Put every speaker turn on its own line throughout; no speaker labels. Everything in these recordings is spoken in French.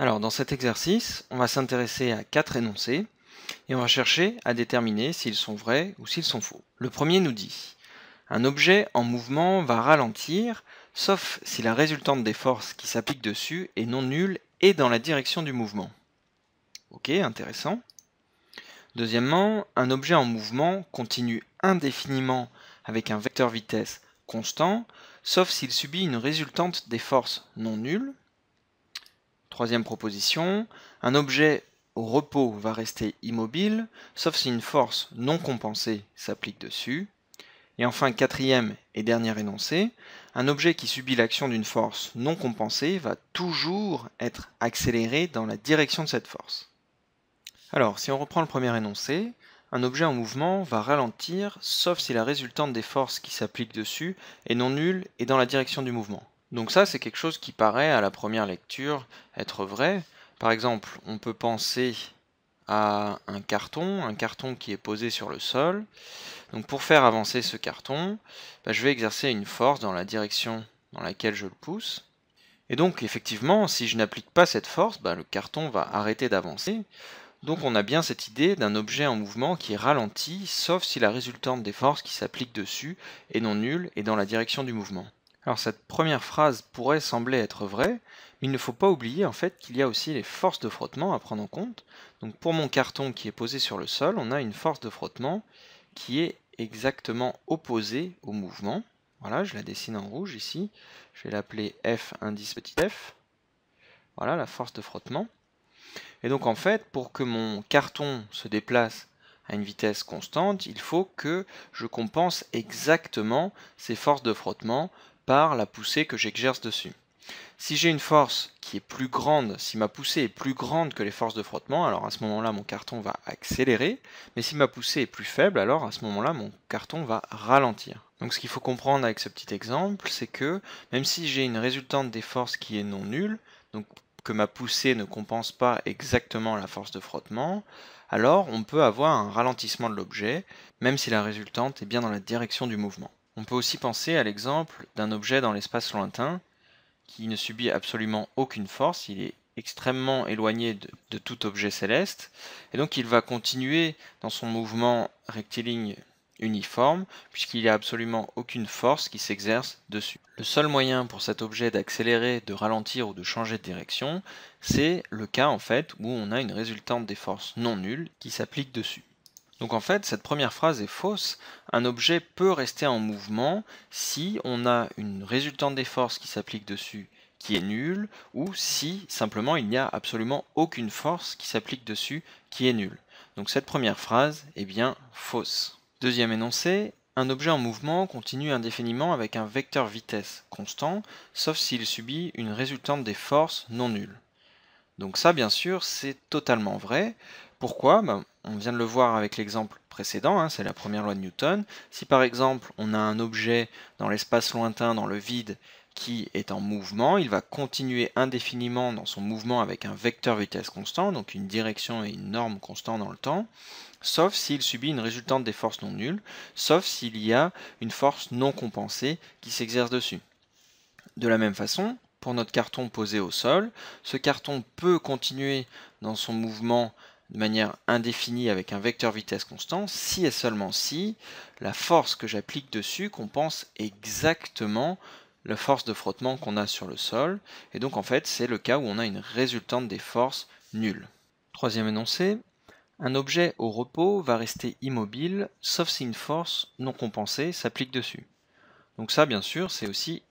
Alors dans cet exercice, on va s'intéresser à quatre énoncés et on va chercher à déterminer s'ils sont vrais ou s'ils sont faux. Le premier nous dit un objet en mouvement va ralentir sauf si la résultante des forces qui s'appliquent dessus est non nulle et dans la direction du mouvement. Ok, intéressant. Deuxièmement, un objet en mouvement continue indéfiniment avec un vecteur vitesse constant, sauf s'il subit une résultante des forces non nulles, Troisième proposition, un objet au repos va rester immobile, sauf si une force non compensée s'applique dessus. Et enfin, quatrième et dernier énoncé, un objet qui subit l'action d'une force non compensée va toujours être accéléré dans la direction de cette force. Alors, si on reprend le premier énoncé, un objet en mouvement va ralentir sauf si la résultante des forces qui s'appliquent dessus est non nulle et dans la direction du mouvement. Donc ça, c'est quelque chose qui paraît à la première lecture être vrai. Par exemple, on peut penser à un carton, un carton qui est posé sur le sol. Donc pour faire avancer ce carton, bah, je vais exercer une force dans la direction dans laquelle je le pousse. Et donc effectivement, si je n'applique pas cette force, bah, le carton va arrêter d'avancer. Donc on a bien cette idée d'un objet en mouvement qui est ralenti, sauf si la résultante des forces qui s'appliquent dessus est non nulle et dans la direction du mouvement. Alors cette première phrase pourrait sembler être vraie, mais il ne faut pas oublier en fait qu'il y a aussi les forces de frottement à prendre en compte. Donc pour mon carton qui est posé sur le sol, on a une force de frottement qui est exactement opposée au mouvement. Voilà, je la dessine en rouge ici. Je vais l'appeler F indice petit f. Voilà la force de frottement. Et donc en fait, pour que mon carton se déplace à une vitesse constante, il faut que je compense exactement ces forces de frottement par la poussée que j'exerce dessus. Si j'ai une force qui est plus grande, si ma poussée est plus grande que les forces de frottement, alors à ce moment-là, mon carton va accélérer, mais si ma poussée est plus faible, alors à ce moment-là, mon carton va ralentir. Donc ce qu'il faut comprendre avec ce petit exemple, c'est que même si j'ai une résultante des forces qui est non nulle, donc que ma poussée ne compense pas exactement la force de frottement, alors on peut avoir un ralentissement de l'objet, même si la résultante est bien dans la direction du mouvement. On peut aussi penser à l'exemple d'un objet dans l'espace lointain qui ne subit absolument aucune force, il est extrêmement éloigné de, tout objet céleste, et donc il va continuer dans son mouvement rectiligne uniforme, puisqu'il n'y a absolument aucune force qui s'exerce dessus. Le seul moyen pour cet objet d'accélérer, de ralentir ou de changer de direction, c'est le cas en fait où on a une résultante des forces non nulles qui s'applique dessus. Donc en fait, cette première phrase est fausse. Un objet peut rester en mouvement si on a une résultante des forces qui s'applique dessus qui est nulle, ou si simplement il n'y a absolument aucune force qui s'applique dessus qui est nulle. Donc cette première phrase est bien fausse. Deuxième énoncé, un objet en mouvement continue indéfiniment avec un vecteur vitesse constant, sauf s'il subit une résultante des forces non nulle. Donc ça, bien sûr, c'est totalement vrai. Pourquoi ben, On vient de le voir avec l'exemple précédent, hein, c'est la première loi de Newton. Si par exemple on a un objet dans l'espace lointain, dans le vide, qui est en mouvement, il va continuer indéfiniment dans son mouvement avec un vecteur vitesse constant, donc une direction et une norme constant dans le temps, sauf s'il subit une résultante des forces non nulles, sauf s'il y a une force non compensée qui s'exerce dessus. De la même façon, pour notre carton posé au sol, ce carton peut continuer dans son mouvement de manière indéfinie avec un vecteur vitesse constant si et seulement si la force que j'applique dessus compense exactement la force de frottement qu'on a sur le sol. Et donc en fait c'est le cas où on a une résultante des forces nulle. Troisième énoncé, un objet au repos va rester immobile sauf si une force non compensée s'applique dessus. Donc ça bien sûr c'est aussi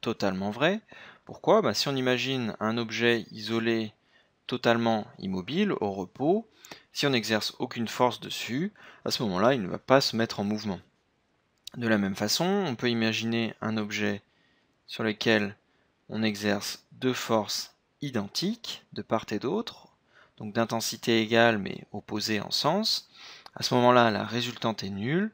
totalement vrai. Pourquoi bah, Si on imagine un objet isolé totalement immobile, au repos, si on n'exerce aucune force dessus, à ce moment-là, il ne va pas se mettre en mouvement. De la même façon, on peut imaginer un objet sur lequel on exerce deux forces identiques de part et d'autre, donc d'intensité égale mais opposée en sens. À ce moment-là, la résultante est nulle,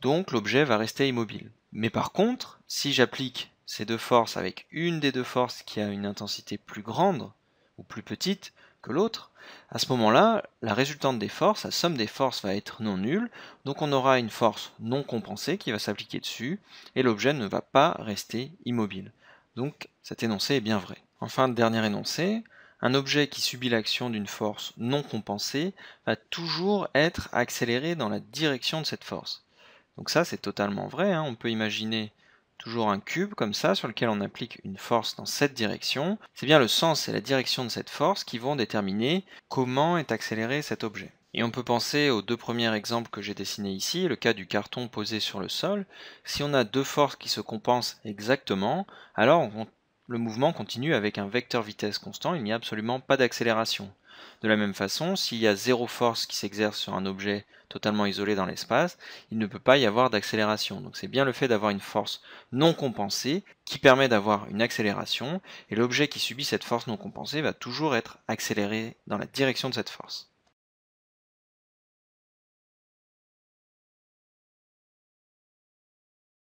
donc l'objet va rester immobile. Mais par contre, si j'applique ces deux forces avec une des deux forces qui a une intensité plus grande, ou plus petite que l'autre, à ce moment-là, la résultante des forces, la somme des forces va être non nulle, donc on aura une force non compensée qui va s'appliquer dessus, et l'objet ne va pas rester immobile. Donc cet énoncé est bien vrai. Enfin, dernier énoncé, un objet qui subit l'action d'une force non compensée va toujours être accéléré dans la direction de cette force. Donc ça c'est totalement vrai, hein. on peut imaginer toujours un cube comme ça sur lequel on applique une force dans cette direction, c'est bien le sens et la direction de cette force qui vont déterminer comment est accéléré cet objet. Et on peut penser aux deux premiers exemples que j'ai dessinés ici, le cas du carton posé sur le sol. Si on a deux forces qui se compensent exactement, alors le mouvement continue avec un vecteur vitesse constant, il n'y a absolument pas d'accélération. De la même façon, s'il y a zéro force qui s'exerce sur un objet totalement isolé dans l'espace, il ne peut pas y avoir d'accélération. Donc c'est bien le fait d'avoir une force non compensée qui permet d'avoir une accélération, et l'objet qui subit cette force non compensée va toujours être accéléré dans la direction de cette force.